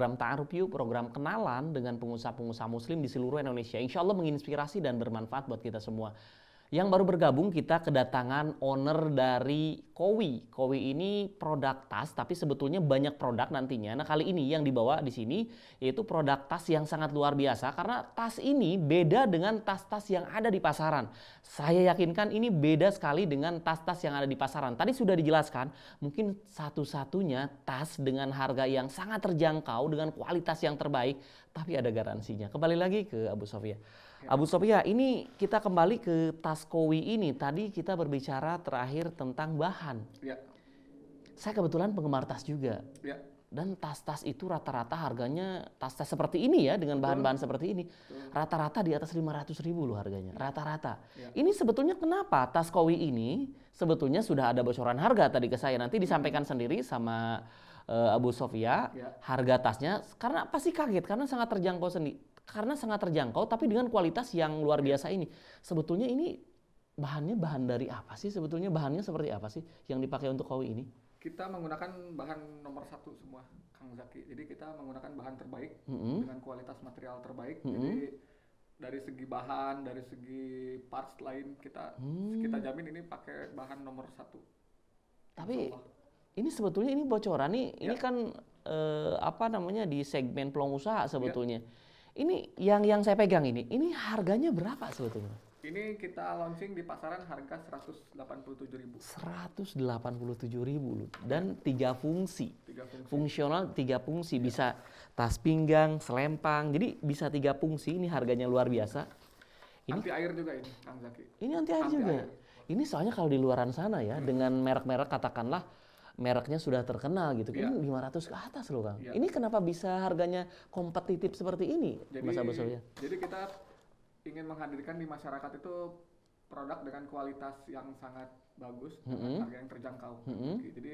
program Ta'aruf Yuk, program kenalan dengan pengusaha-pengusaha muslim di seluruh Indonesia. Insya Allah menginspirasi dan bermanfaat buat kita semua. Yang baru bergabung kita kedatangan owner dari Kowi. Kowi ini produk tas tapi sebetulnya banyak produk nantinya. Nah kali ini yang dibawa di sini yaitu produk tas yang sangat luar biasa karena tas ini beda dengan tas-tas yang ada di pasaran. Saya yakinkan ini beda sekali dengan tas-tas yang ada di pasaran. Tadi sudah dijelaskan mungkin satu-satunya tas dengan harga yang sangat terjangkau dengan kualitas yang terbaik tapi ada garansinya. Kembali lagi ke Abu Sofia. Ya. Abu Sofia, ini kita kembali ke tas Taskowi ini. Tadi kita berbicara terakhir tentang bahan. Ya. Saya kebetulan penggemar tas juga. Ya. Dan tas-tas itu rata-rata harganya tas-tas seperti ini ya dengan bahan-bahan seperti ini rata-rata di atas 500 ribu loh harganya ya. rata-rata. Ya. Ini sebetulnya kenapa tas kowi ini sebetulnya sudah ada bocoran harga tadi ke saya nanti disampaikan sendiri sama eh, Abu Sofia ya. harga tasnya karena pasti kaget karena sangat terjangkau sendiri karena sangat terjangkau tapi dengan kualitas yang luar biasa ini. Sebetulnya ini bahannya bahan dari apa sih? Sebetulnya bahannya seperti apa sih yang dipakai untuk kawi ini? Kita menggunakan bahan nomor satu semua, Kang Zaki. Jadi kita menggunakan bahan terbaik mm -hmm. dengan kualitas material terbaik. Mm -hmm. Jadi dari segi bahan, dari segi parts lain kita hmm. kita jamin ini pakai bahan nomor satu. Tapi ini sebetulnya ini bocoran nih, ya. ini kan eh, apa namanya di segmen peluang usaha ya. sebetulnya. Ini yang yang saya pegang ini, ini harganya berapa sebetulnya? Ini kita launching di pasaran harga 187.000. 187.000 iya. dan tiga fungsi. Tiga fungsi. Fungsional tiga fungsi ya. bisa tas pinggang, selempang. Jadi bisa tiga fungsi, ini harganya luar biasa. Ini anti air juga ini, Kang Zaki. Ini anti air anti juga. Air. Ini soalnya kalau di luaran sana ya hmm. dengan merek-merek katakanlah mereknya sudah terkenal gitu kan lima 500 ke atas loh Kang. Ya. Ini kenapa bisa harganya kompetitif seperti ini jadi, Mas Abu Jadi kita ingin menghadirkan di masyarakat itu produk dengan kualitas yang sangat bagus mm -hmm. harga yang terjangkau. Mm -hmm. Jadi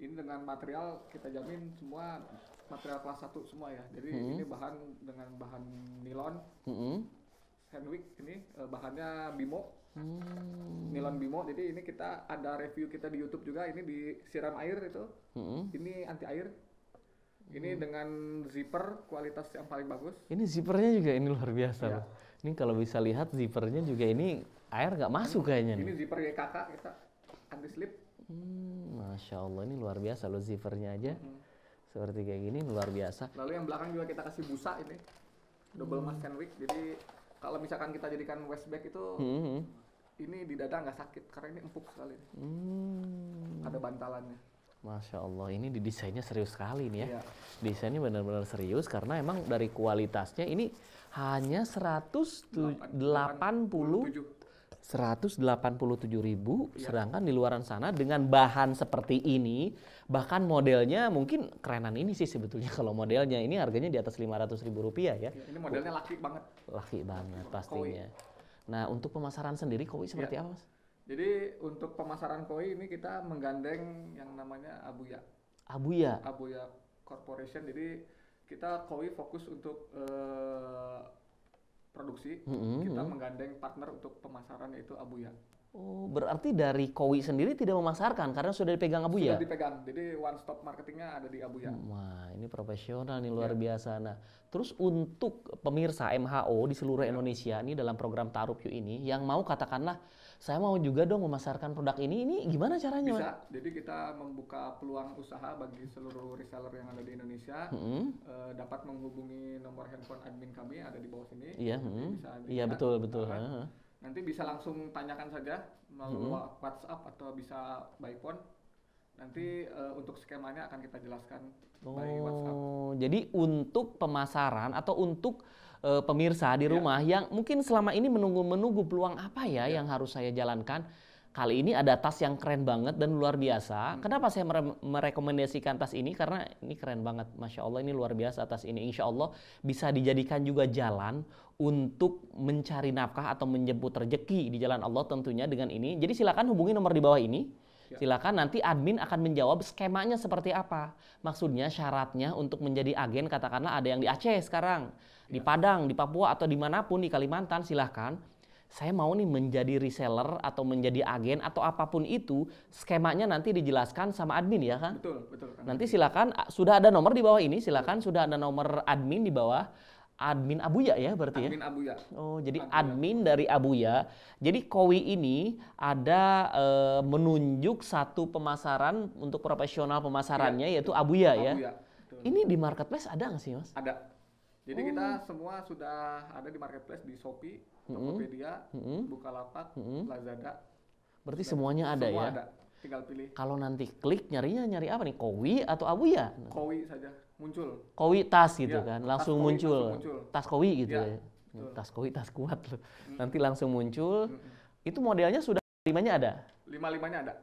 ini dengan material kita jamin semua material kelas 1 semua ya. Jadi mm -hmm. ini bahan dengan bahan nilon. Mm -hmm Sandwich ini eh, bahannya Bimo hmm. nilon Bimo jadi ini kita ada review kita di YouTube juga ini disiram air itu hmm. ini anti air ini hmm. dengan zipper kualitas yang paling bagus. Ini zippernya juga ini luar biasa. Ya. Ini kalau bisa lihat zippernya juga ini air nggak masuk kayaknya. Ini nih. zipper YKK kita anti slip. Hmm, Masya Allah ini luar biasa loh zippernya aja. Hmm. Seperti kayak gini luar biasa. Lalu yang belakang juga kita kasih busa ini double hmm. mask sandwich jadi kalau misalkan kita jadikan bag itu hmm. ini di dada nggak sakit karena ini empuk sekali. Hmm. Ada bantalannya. Masya Allah, ini didesainnya serius sekali nih ya. Iya. Desainnya benar-benar serius karena emang dari kualitasnya ini hanya 187. 187 ribu, ya. sedangkan di luaran sana dengan bahan seperti ini, bahkan modelnya mungkin kerenan ini sih sebetulnya kalau modelnya ini harganya di atas 500 ribu rupiah ya. Iya, ini modelnya laki banget. Laki banget pastinya. Koi. Nah untuk pemasaran sendiri koi iya. seperti ya. apa mas? Jadi untuk pemasaran koi ini kita menggandeng yang namanya Abuya. Abuya. Abuya Corporation. Jadi kita koi fokus untuk eh, produksi, hmm, kita menggandeng partner untuk pemasaran yaitu Abuya. Oh, berarti dari Kowi sendiri tidak memasarkan karena sudah dipegang Abuya. Sudah dipegang. Jadi one stop marketingnya ada di Abuya. Wah, ini profesional nih luar yeah. biasa. Nah, terus untuk pemirsa MHO di seluruh iya. Indonesia ini dalam program Tarupyu ini yang mau katakanlah saya mau juga dong memasarkan produk ini. Ini gimana caranya? Bisa. Jadi kita membuka peluang usaha bagi seluruh reseller yang ada di Indonesia. Hmm. E, dapat menghubungi nomor handphone admin kami ada di bawah sini. Iya. Hmm. iya kan? betul betul. Nah, nanti bisa langsung tanyakan saja melalui hmm. WhatsApp atau bisa by phone. Nanti uh, untuk skemanya akan kita jelaskan oh, by WhatsApp. Oh, jadi untuk pemasaran atau untuk uh, pemirsa di iya. rumah ya. yang mungkin selama ini menunggu-menunggu peluang apa ya ya yang harus saya jalankan. Kali ini ada tas yang keren banget dan luar biasa. Hmm. Kenapa saya mere merekomendasikan tas ini? Karena ini keren banget, masya Allah ini luar biasa tas ini. Insya Allah bisa dijadikan juga jalan untuk mencari nafkah atau menjemput rejeki di jalan Allah tentunya dengan ini. Jadi silakan hubungi nomor di bawah ini Ya. Silakan nanti admin akan menjawab skemanya seperti apa. Maksudnya syaratnya untuk menjadi agen katakanlah ada yang di Aceh sekarang, di ya. Padang, di Papua atau dimanapun di Kalimantan silahkan. Saya mau nih menjadi reseller atau menjadi agen atau apapun itu skemanya nanti dijelaskan sama admin ya kan? Betul betul. Nanti silakan sudah ada nomor di bawah ini silakan sudah ada nomor admin di bawah admin Abuya ya berarti admin ya? Admin Abuya. Oh, jadi admin, admin dari Abuya. Jadi Kowi ini ada e, menunjuk satu pemasaran untuk profesional pemasarannya ya. yaitu Abuya, Abuya. ya. Betul. Ini di marketplace ada nggak sih, Mas? Ada. Jadi oh. kita semua sudah ada di marketplace di Shopee, Tokopedia, mm -hmm. Bukalapak, -hmm. Lazada. Berarti Dan semuanya ada semua ya? ada. Tinggal pilih. Kalau nanti klik nyarinya nyari apa nih? Kowi atau Abuya? Kowi saja muncul kowi tas gitu ya, kan langsung, tas muncul. langsung muncul tas kowi gitu ya, ya. tas kowi tas kuat loh hmm. nanti langsung muncul hmm. itu modelnya sudah limanya ada lima limanya ada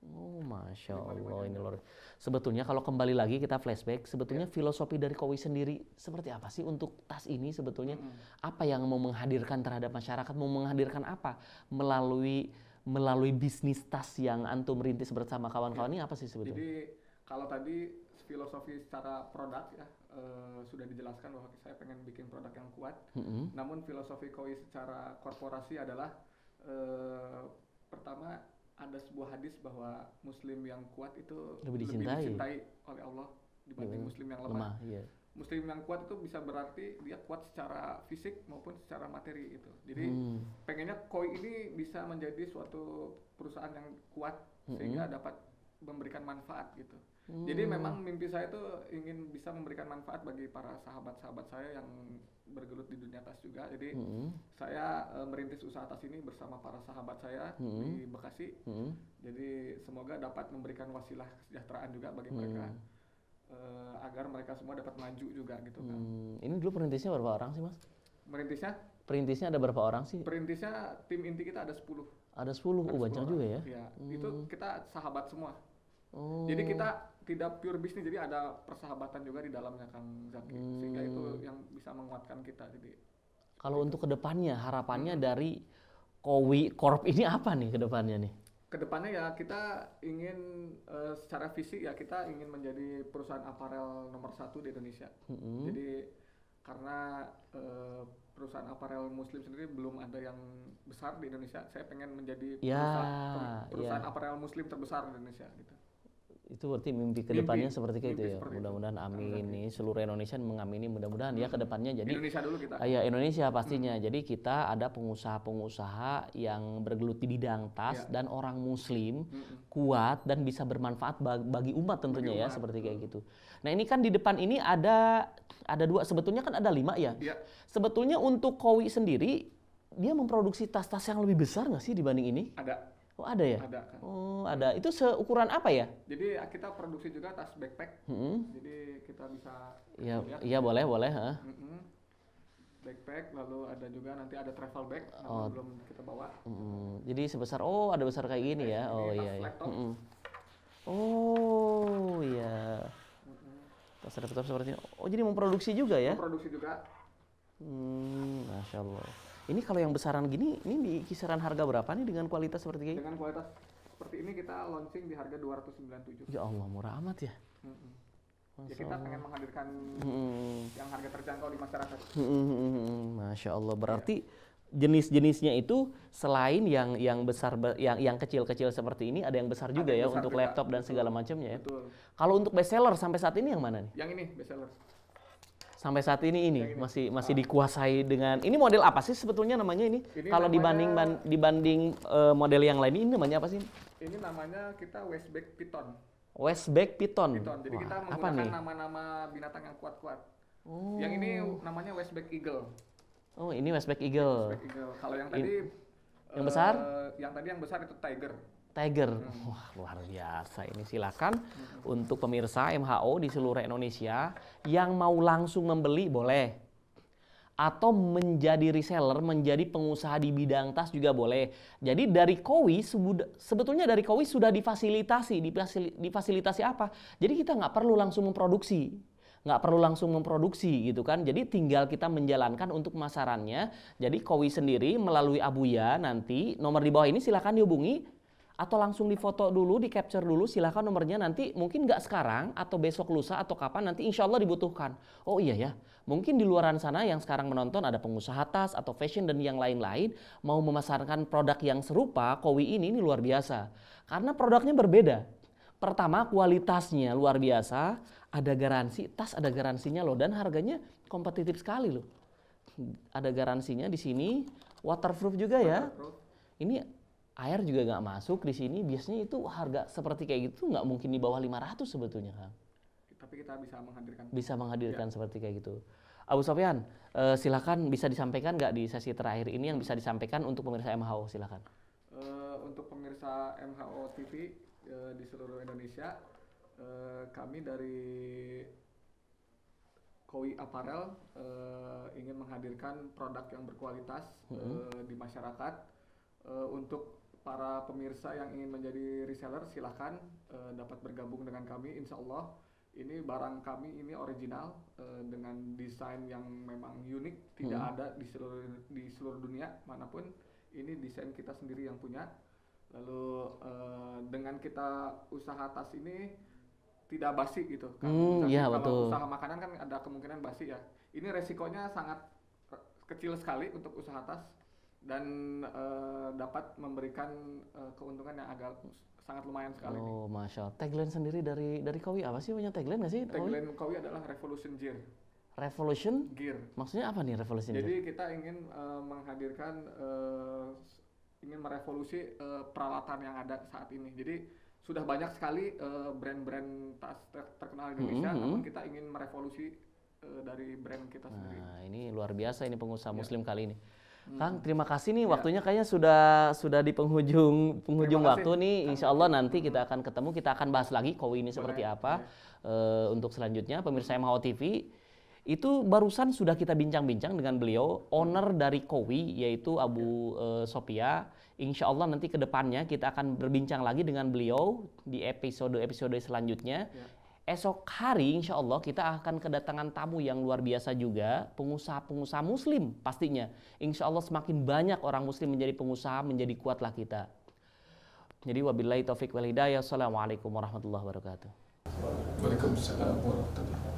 Oh, masya Allah ini lor Sebetulnya kalau kembali lagi kita flashback, sebetulnya ya. filosofi dari Kowi sendiri seperti apa sih untuk tas ini sebetulnya? Hmm. Apa yang mau menghadirkan terhadap masyarakat? Mau menghadirkan apa melalui melalui bisnis tas yang antum rintis bersama kawan-kawan ya. ini apa sih sebetulnya? Jadi kalau tadi filosofi secara produk ya uh, sudah dijelaskan bahwa saya pengen bikin produk yang kuat. Mm -hmm. Namun filosofi koi secara korporasi adalah uh, pertama ada sebuah hadis bahwa muslim yang kuat itu lebih dicintai, lebih dicintai oleh Allah dibanding yeah. Oh, muslim yang lemah. lemah yeah. Muslim yang kuat itu bisa berarti dia kuat secara fisik maupun secara materi itu. Jadi hmm. pengennya koi ini bisa menjadi suatu perusahaan yang kuat mm -hmm. sehingga dapat memberikan manfaat gitu. Hmm. Jadi memang mimpi saya itu ingin bisa memberikan manfaat bagi para sahabat-sahabat saya yang bergelut di dunia tas juga. Jadi hmm. saya e, merintis usaha tas ini bersama para sahabat saya hmm. di Bekasi. Hmm. Jadi semoga dapat memberikan wasilah kesejahteraan juga bagi hmm. mereka e, agar mereka semua dapat maju juga gitu kan. Ini dulu perintisnya berapa orang sih mas? Merintisnya? Perintisnya ada berapa orang sih? Perintisnya tim inti kita ada 10 Ada 10? Ada oh banyak juga ya? Iya, hmm. itu kita sahabat semua Oh. Jadi kita oh. tidak pure bisnis, jadi ada persahabatan juga di dalamnya Kang Zaki, hmm. sehingga itu hmm. yang bisa menguatkan kita. Jadi kalau gitu. untuk kedepannya harapannya hmm. dari Kowi Corp ini apa nih kedepannya nih? Kedepannya ya kita ingin uh, secara visi ya kita ingin menjadi perusahaan aparel nomor satu di Indonesia. Hmm. Jadi karena uh, perusahaan aparel muslim sendiri belum ada yang besar di Indonesia. Saya pengen menjadi ya, perusahaan, ya. perusahaan ya. aparel muslim terbesar di Indonesia gitu itu berarti mimpi kedepannya mimpi, seperti mimpi itu ya mudah-mudahan amin nih seluruh Indonesia mengamini mudah-mudahan ya kedepannya jadi Indonesia dulu kita ya Indonesia pastinya hmm. jadi kita ada pengusaha-pengusaha yang bergelut di bidang tas ya. dan orang Muslim hmm. kuat dan bisa bermanfaat bagi umat tentunya bagi ya, umat. ya seperti kayak gitu nah ini kan di depan ini ada ada dua sebetulnya kan ada lima ya, ya. sebetulnya untuk Kowi sendiri dia memproduksi tas-tas yang lebih besar nggak sih dibanding ini ada Oh ada ya? Ada. Kan. Oh ada. Itu seukuran apa ya? Jadi kita produksi juga tas backpack. Hmm. Jadi kita bisa. Iya iya boleh boleh. Ha? Hmm. Backpack lalu ada juga nanti ada travel bag oh. belum kita bawa. Hmm. Jadi sebesar oh ada besar kayak gini ya? Oh iya. iya. Hmm. Oh iya. Mm-hmm. Tas laptop seperti ini. Oh jadi memproduksi juga ya? Memproduksi juga. Hmm, masya Allah. Ini kalau yang besaran gini, ini di kisaran harga berapa nih dengan kualitas seperti ini? Dengan kualitas seperti ini kita launching di harga 297. Ya Allah, murah amat ya. -hmm. Ya kita pengen menghadirkan hmm. yang harga terjangkau di masyarakat. Hmm. Masya Allah, iya. berarti ya. jenis-jenisnya itu selain yang yang besar, yang yang kecil-kecil seperti ini, ada yang besar juga ada ya besar untuk juga. laptop dan segala macamnya ya. Betul. Kalau untuk bestseller sampai saat ini yang mana nih? Yang ini bestseller sampai saat ini ini masih masih ah. dikuasai dengan ini model apa sih sebetulnya namanya ini, ini kalau dibanding ban, dibanding uh, model yang lain ini namanya apa sih ini namanya kita Westback Python Westback Python, Python. jadi Wah, kita menggunakan nama-nama binatang yang kuat-kuat oh. yang ini namanya Westback Eagle oh ini Westback Eagle, Westback Eagle. kalau yang tadi In, yang besar uh, yang tadi yang besar itu Tiger Tiger. Hmm. Wah, luar biasa. Ini silakan untuk pemirsa MHO di seluruh Indonesia yang mau langsung membeli boleh. Atau menjadi reseller, menjadi pengusaha di bidang tas juga boleh. Jadi dari Kowi, sebetulnya dari Kowi sudah difasilitasi. Difasilitasi apa? Jadi kita nggak perlu langsung memproduksi nggak perlu langsung memproduksi gitu kan jadi tinggal kita menjalankan untuk pemasarannya jadi Kowi sendiri melalui Abuya nanti nomor di bawah ini silahkan dihubungi atau langsung difoto dulu, di capture dulu, silahkan nomornya nanti mungkin nggak sekarang atau besok lusa atau kapan nanti insya Allah dibutuhkan. Oh iya ya, mungkin di luaran sana yang sekarang menonton ada pengusaha tas atau fashion dan yang lain-lain mau memasarkan produk yang serupa, kowi ini ini luar biasa. Karena produknya berbeda. Pertama kualitasnya luar biasa, ada garansi, tas ada garansinya loh dan harganya kompetitif sekali loh. Ada garansinya di sini, waterproof juga ya. Ini air juga nggak masuk di sini biasanya itu harga seperti kayak gitu nggak mungkin di bawah 500 sebetulnya kan. tapi kita bisa menghadirkan bisa menghadirkan ya. seperti kayak gitu Abu Sofyan uh, silakan bisa disampaikan nggak di sesi terakhir ini yang bisa disampaikan untuk pemirsa MHO silakan uh, untuk pemirsa MHO TV uh, eh, di seluruh Indonesia uh, kami dari Koi Apparel uh, ingin menghadirkan produk yang berkualitas mm -hmm. di masyarakat uh, untuk para pemirsa yang ingin menjadi reseller silahkan uh, dapat bergabung dengan kami insya Allah ini barang kami ini original uh, dengan desain yang memang unik tidak hmm. ada di seluruh di seluruh dunia manapun ini desain kita sendiri yang punya lalu uh, dengan kita usaha tas ini tidak basi gitu kan hmm, ya, kalau betul. usaha makanan kan ada kemungkinan basi ya ini resikonya sangat kecil sekali untuk usaha tas dan uh, dapat memberikan uh, keuntungan yang agak sangat lumayan sekali. Oh, nih. masya Allah. Tagline sendiri dari dari Kowi apa sih punya tagline nggak sih? Tagline Kowi adalah Revolution Gear. Revolution Gear. Maksudnya apa nih Revolution Jadi Gear? Jadi kita ingin uh, menghadirkan uh, ingin merevolusi uh, peralatan yang ada saat ini. Jadi sudah banyak sekali brand-brand uh, ter terkenal di Indonesia, mm -hmm. namun kita ingin merevolusi uh, dari brand kita nah, sendiri. Nah, ini luar biasa ini pengusaha yeah. muslim kali ini. Kang, hmm. terima kasih nih iya. waktunya kayaknya sudah sudah di penghujung penghujung waktu nih. Insya Allah nanti kita akan ketemu, kita akan bahas lagi kowi ini seperti apa. Eh, untuk selanjutnya pemirsa MHO TV itu barusan sudah kita bincang-bincang dengan beliau owner dari Kowi yaitu Abu uh, iya. eh, Insya Allah nanti kedepannya kita akan berbincang lagi dengan beliau di episode-episode selanjutnya. Ya Esok hari insya Allah kita akan kedatangan tamu yang luar biasa juga, pengusaha-pengusaha muslim pastinya. Insya Allah semakin banyak orang muslim menjadi pengusaha, menjadi kuatlah kita. Jadi wabillahi taufiq wal hidayah. Assalamualaikum warahmatullahi wabarakatuh. Waalaikumsalam warahmatullahi wabarakatuh.